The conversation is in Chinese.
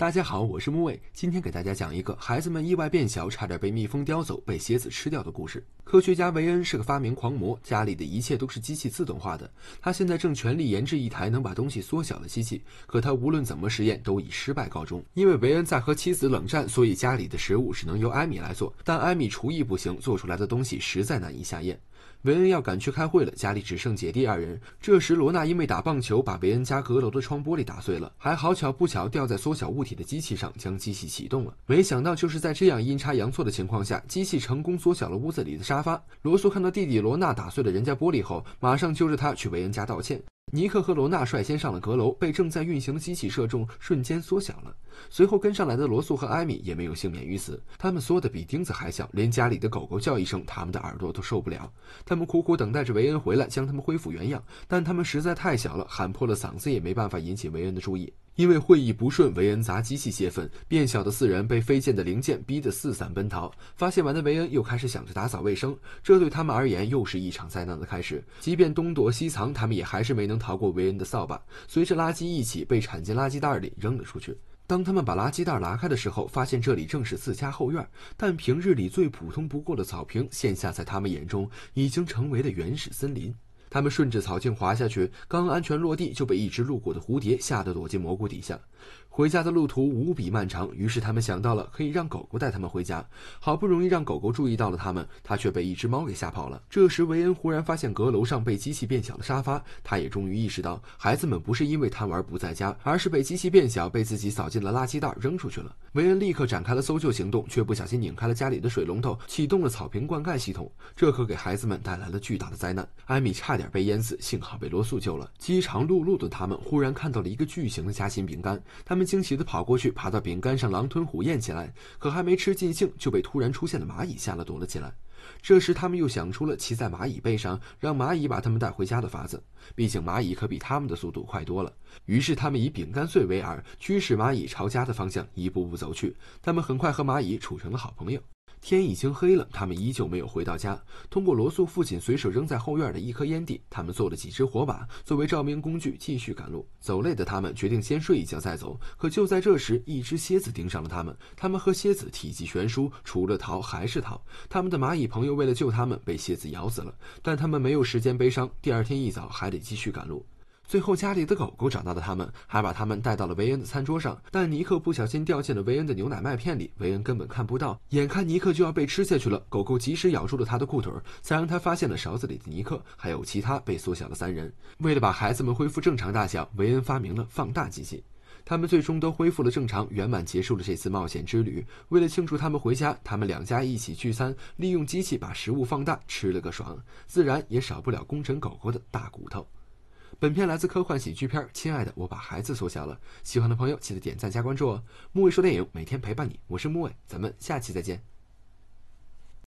大家好，我是木卫，今天给大家讲一个孩子们意外变小，差点被蜜蜂叼走，被蝎子吃掉的故事。科学家维恩是个发明狂魔，家里的一切都是机器自动化的。他现在正全力研制一台能把东西缩小的机器，可他无论怎么实验，都以失败告终。因为维恩在和妻子冷战，所以家里的食物只能由艾米来做，但艾米厨艺不行，做出来的东西实在难以下咽。维恩要赶去开会了，家里只剩姐弟二人。这时，罗娜因为打棒球把维恩家阁楼的窗玻璃打碎了，还好巧不巧掉在缩小物体的机器上，将机器启动了。没想到，就是在这样阴差阳错的情况下，机器成功缩小了屋子里的沙发。罗素看到弟弟罗娜打碎了人家玻璃后，马上揪着他去维恩家道歉。尼克和罗娜率先上了阁楼，被正在运行的机器射中，瞬间缩小了。随后跟上来的罗素和艾米也没有幸免于此，他们缩得比钉子还小，连家里的狗狗叫一声，他们的耳朵都受不了。他们苦苦等待着维恩回来，将他们恢复原样，但他们实在太小了，喊破了嗓子也没办法引起维恩的注意。因为会议不顺，维恩砸机器泄愤，变小的四人被飞溅的零件逼得四散奔逃。发泄完的维恩又开始想着打扫卫生，这对他们而言又是一场灾难的开始。即便东躲西藏，他们也还是没能逃过维恩的扫把，随着垃圾一起被铲进垃圾袋里扔了出去。当他们把垃圾袋拉开的时候，发现这里正是自家后院，但平日里最普通不过的草坪，现下在他们眼中已经成为了原始森林。他们顺着草茎滑下去，刚安全落地就被一只路过的蝴蝶吓得躲进蘑菇底下。回家的路途无比漫长，于是他们想到了可以让狗狗带他们回家。好不容易让狗狗注意到了他们，它却被一只猫给吓跑了。这时，维恩忽然发现阁楼上被机器变小的沙发，他也终于意识到孩子们不是因为贪玩不在家，而是被机器变小，被自己扫进了垃圾袋扔出去了。维恩立刻展开了搜救行动，却不小心拧开了家里的水龙头，启动了草坪灌溉系统，这可给孩子们带来了巨大的灾难。艾米差。点。差点被淹死，幸好被罗素救了。饥肠辘辘的他们忽然看到了一个巨型的夹心饼干，他们惊喜地跑过去，爬到饼干上狼吞虎咽起来。可还没吃尽兴，就被突然出现的蚂蚁吓了，躲了起来。这时，他们又想出了骑在蚂蚁背上，让蚂蚁把他们带回家的法子。毕竟蚂蚁可比他们的速度快多了。于是，他们以饼干碎为饵，驱使蚂蚁朝家的方向一步步走去。他们很快和蚂蚁处成了好朋友。天已经黑了，他们依旧没有回到家。通过罗素父亲随手扔在后院的一颗烟蒂，他们做了几支火把，作为照明工具继续赶路。走累的他们决定先睡一觉再走。可就在这时，一只蝎子盯上了他们。他们和蝎子体积悬殊，除了逃还是逃。他们的蚂蚁朋友为了救他们，被蝎子咬死了。但他们没有时间悲伤，第二天一早还得继续赶路。最后，家里的狗狗找到了，他们还把他们带到了维恩的餐桌上。但尼克不小心掉进了维恩的牛奶麦片里，维恩根本看不到。眼看尼克就要被吃下去了，狗狗及时咬住了他的裤腿，才让他发现了勺子里的尼克，还有其他被缩小的三人。为了把孩子们恢复正常大小，维恩发明了放大机器。他们最终都恢复了正常，圆满结束了这次冒险之旅。为了庆祝他们回家，他们两家一起聚餐，利用机器把食物放大，吃了个爽，自然也少不了功臣狗狗的大骨头。本片来自科幻喜剧片《亲爱的，我把孩子缩小了》。喜欢的朋友记得点赞加关注哦。木卫说电影每天陪伴你，我是木卫，咱们下期再见。